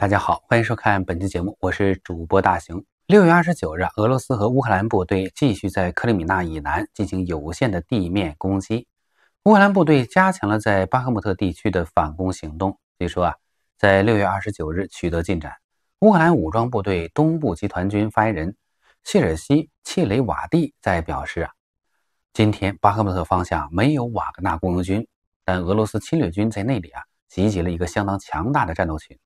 大家好，欢迎收看本期节目，我是主播大熊。六月二十九日，俄罗斯和乌克兰部队继续在克里米纳以南进行有限的地面攻击。乌克兰部队加强了在巴赫穆特地区的反攻行动，据说啊，在六月二十九日取得进展。乌克兰武装部队东部集团军发言人谢尔西·切雷瓦蒂在表示啊，今天巴赫穆特方向没有瓦格纳雇佣军，但俄罗斯侵略军在那里啊，集结了一个相当强大的战斗群。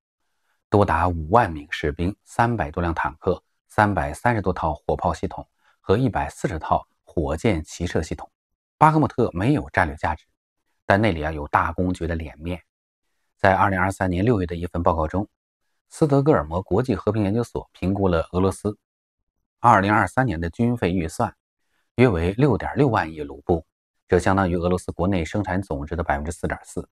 多达五万名士兵、三百多辆坦克、三百三十多套火炮系统和一百四十套火箭齐射系统。巴赫穆特没有战略价值，但那里啊有大公爵的脸面。在二零二三年六月的一份报告中，斯德哥尔摩国际和平研究所评估了俄罗斯二零二三年的军费预算，约为六点六万亿卢布，这相当于俄罗斯国内生产总值的百分之四点四。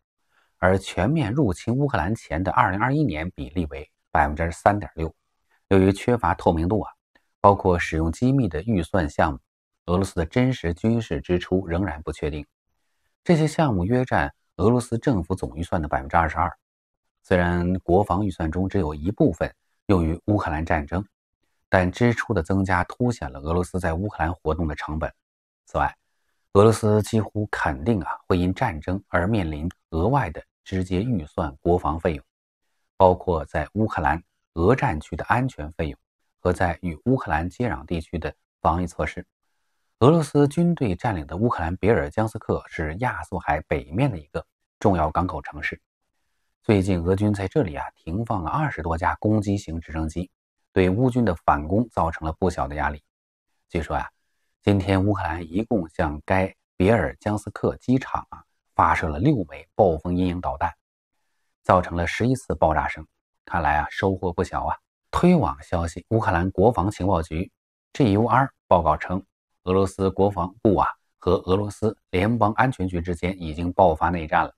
而全面入侵乌克兰前的二零二一年比例为百分之三点六，由于缺乏透明度啊，包括使用机密的预算项目，俄罗斯的真实军事支出仍然不确定。这些项目约占俄罗斯政府总预算的百分之二十二。虽然国防预算中只有一部分用于乌克兰战争，但支出的增加凸显了俄罗斯在乌克兰活动的成本。此外，俄罗斯几乎肯定啊会因战争而面临额外的。直接预算国防费用，包括在乌克兰俄战区的安全费用和在与乌克兰接壤地区的防御措施。俄罗斯军队占领的乌克兰别尔江斯克是亚速海北面的一个重要港口城市。最近，俄军在这里啊停放了二十多架攻击型直升机，对乌军的反攻造成了不小的压力。据说呀，今天乌克兰一共向该别尔江斯克机场啊。发射了六枚暴风阴影导弹，造成了十一次爆炸声。看来啊，收获不小啊！推网消息，乌克兰国防情报局 GUR 报告称，俄罗斯国防部啊和俄罗斯联邦安全局之间已经爆发内战了。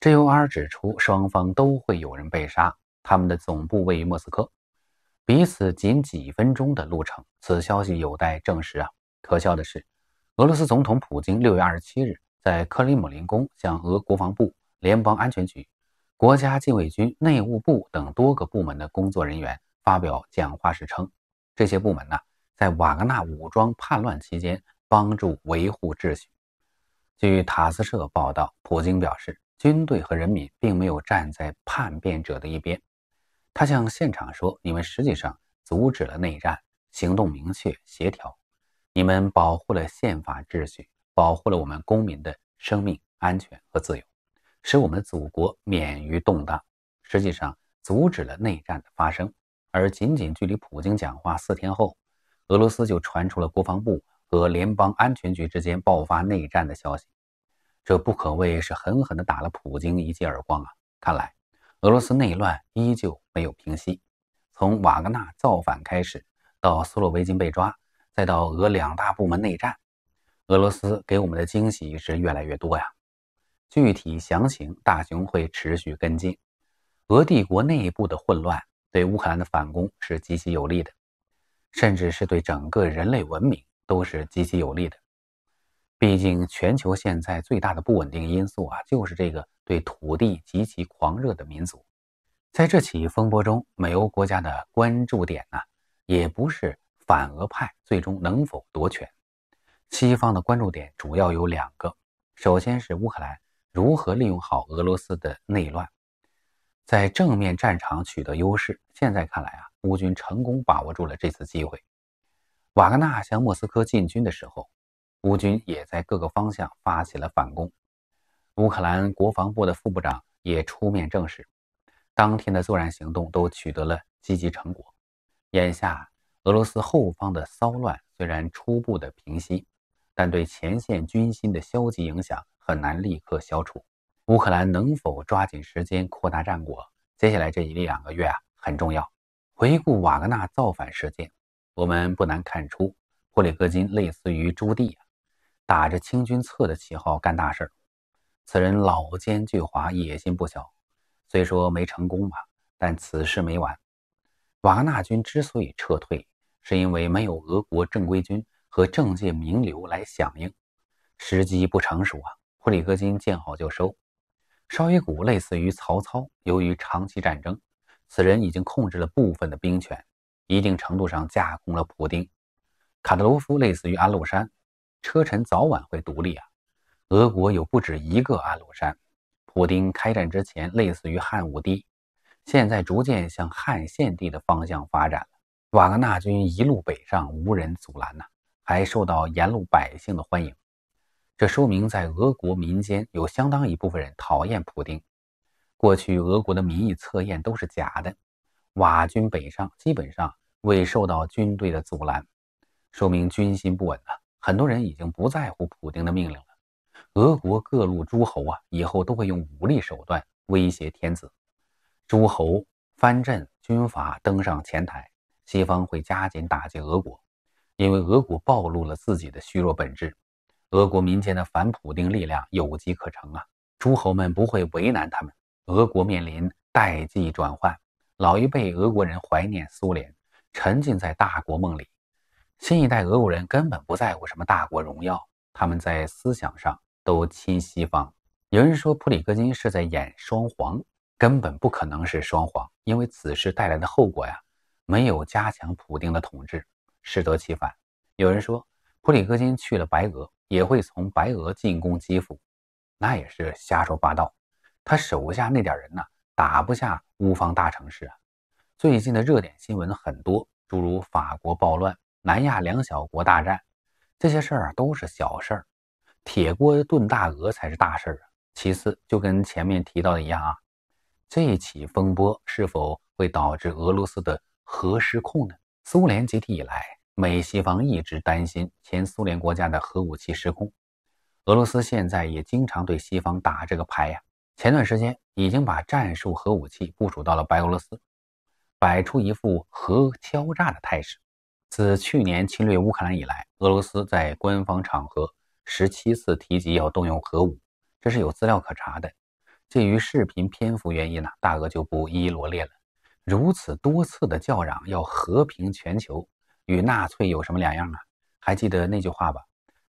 GUR 指出，双方都会有人被杀。他们的总部位于莫斯科，彼此仅几分钟的路程。此消息有待证实啊！可笑的是，俄罗斯总统普京六月二十七日。在克里姆林宫向俄国防部、联邦安全局、国家禁卫军、内务部等多个部门的工作人员发表讲话时称，这些部门呢，在瓦格纳武装叛乱期间帮助维护秩序。据塔斯社报道，普京表示，军队和人民并没有站在叛变者的一边。他向现场说：“你们实际上阻止了内战，行动明确协调，你们保护了宪法秩序。”保护了我们公民的生命安全和自由，使我们的祖国免于动荡，实际上阻止了内战的发生。而仅仅距离普京讲话四天后，俄罗斯就传出了国防部和联邦安全局之间爆发内战的消息，这不可谓是狠狠地打了普京一记耳光啊！看来俄罗斯内乱依旧没有平息。从瓦格纳造反开始，到苏洛维金被抓，再到俄两大部门内战。俄罗斯给我们的惊喜是越来越多呀！具体详情，大熊会持续跟进。俄帝国内部的混乱对乌克兰的反攻是极其有利的，甚至是对整个人类文明都是极其有利的。毕竟，全球现在最大的不稳定因素啊，就是这个对土地极其狂热的民族。在这起风波中，美欧国家的关注点呢，也不是反俄派最终能否夺权。西方的关注点主要有两个，首先是乌克兰如何利用好俄罗斯的内乱，在正面战场取得优势。现在看来啊，乌军成功把握住了这次机会。瓦格纳向莫斯科进军的时候，乌军也在各个方向发起了反攻。乌克兰国防部的副部长也出面证实，当天的作战行动都取得了积极成果。眼下，俄罗斯后方的骚乱虽然初步的平息。但对前线军心的消极影响很难立刻消除。乌克兰能否抓紧时间扩大战果？接下来这一两个月啊，很重要。回顾瓦格纳造反事件，我们不难看出，布里戈金类似于朱棣，打着清君侧的旗号干大事。此人老奸巨猾，野心不小。虽说没成功吧，但此事没完。瓦格纳军之所以撤退，是因为没有俄国正规军。和政界名流来响应，时机不成熟啊！普里戈金见好就收。绍伊古类似于曹操，由于长期战争，此人已经控制了部分的兵权，一定程度上架空了普丁。卡德罗夫类似于安禄山，车臣早晚会独立啊！俄国有不止一个安禄山。普丁开战之前类似于汉武帝，现在逐渐向汉献帝的方向发展了。瓦格纳军一路北上，无人阻拦呐！还受到沿路百姓的欢迎，这说明在俄国民间有相当一部分人讨厌普京。过去俄国的民意测验都是假的。瓦军北上基本上未受到军队的阻拦，说明军心不稳啊！很多人已经不在乎普京的命令了。俄国各路诸侯啊，以后都会用武力手段威胁天子。诸侯、藩镇、军阀登上前台，西方会加紧打击俄国。因为俄国暴露了自己的虚弱本质，俄国民间的反普丁力量有机可乘啊！诸侯们不会为难他们。俄国面临代际转换，老一辈俄国人怀念苏联，沉浸在大国梦里；新一代俄国人根本不在乎什么大国荣耀，他们在思想上都亲西方。有人说普里戈金是在演双簧，根本不可能是双簧，因为此事带来的后果呀，没有加强普京的统治。适得其反。有人说，普里戈金去了白俄也会从白俄进攻基辅，那也是瞎说八道。他手下那点人呢，打不下乌方大城市啊。最近的热点新闻很多，诸如法国暴乱、南亚两小国大战，这些事儿啊都是小事儿。铁锅炖大鹅才是大事儿啊。其次，就跟前面提到的一样啊，这起风波是否会导致俄罗斯的核失控呢？苏联解体以来。美西方一直担心前苏联国家的核武器失控，俄罗斯现在也经常对西方打这个牌呀。前段时间已经把战术核武器部署到了白俄罗斯，摆出一副核敲诈的态势。自去年侵略乌克兰以来，俄罗斯在官方场合十七次提及要动用核武，这是有资料可查的。鉴于视频篇幅原因呢，大鹅就不一一罗列了。如此多次的叫嚷要和平全球。与纳粹有什么两样啊？还记得那句话吧？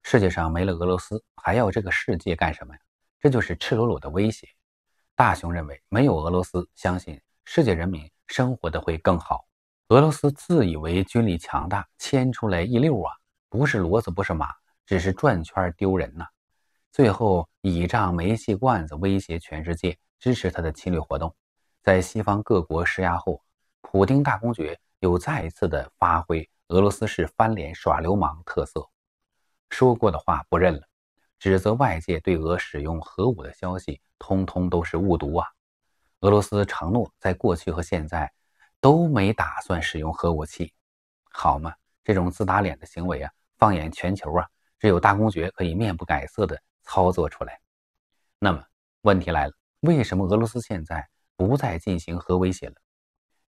世界上没了俄罗斯，还要这个世界干什么呀？这就是赤裸裸的威胁。大熊认为，没有俄罗斯，相信世界人民生活的会更好。俄罗斯自以为军力强大，牵出来一溜啊，不是骡子不是马，只是转圈丢人呐。最后倚仗煤气罐子威胁全世界，支持他的侵略活动，在西方各国施压后，普丁大公爵。又再一次的发挥俄罗斯式翻脸耍流氓特色，说过的话不认了，指责外界对俄使用核武的消息通通都是误读啊！俄罗斯承诺在过去和现在都没打算使用核武器，好嘛？这种自打脸的行为啊，放眼全球啊，只有大公爵可以面不改色的操作出来。那么问题来了，为什么俄罗斯现在不再进行核威胁了？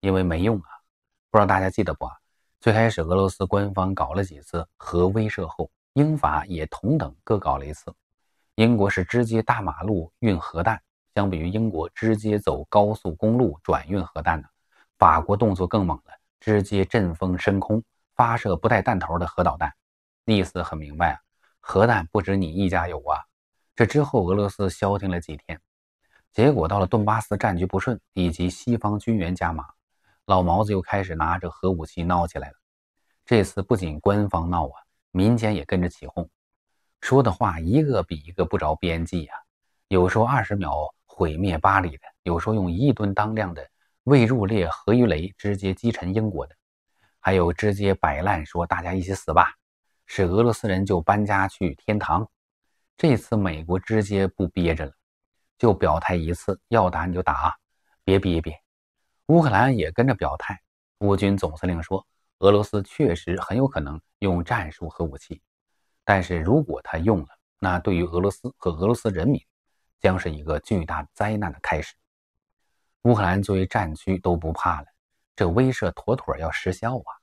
因为没用啊！不知道大家记得不啊？最开始俄罗斯官方搞了几次核威慑后，英法也同等各搞了一次。英国是直接大马路运核弹，相比于英国直接走高速公路转运核弹呢，法国动作更猛了，直接阵风升空发射不带弹头的核导弹。意思很明白啊，核弹不止你一家有啊。这之后俄罗斯消停了几天，结果到了顿巴斯战局不顺，以及西方军援加码。老毛子又开始拿着核武器闹起来了，这次不仅官方闹啊，民间也跟着起哄，说的话一个比一个不着边际呀。有说二十秒毁灭巴黎的，有说用一亿吨当量的未入列核鱼雷直接击沉英国的，还有直接摆烂说大家一起死吧，是俄罗斯人就搬家去天堂。这次美国直接不憋着了，就表态一次，要打你就打，别憋憋。乌克兰也跟着表态。乌军总司令说：“俄罗斯确实很有可能用战术核武器，但是如果他用了，那对于俄罗斯和俄罗斯人民，将是一个巨大灾难的开始。”乌克兰作为战区都不怕了，这威慑妥妥要失效啊！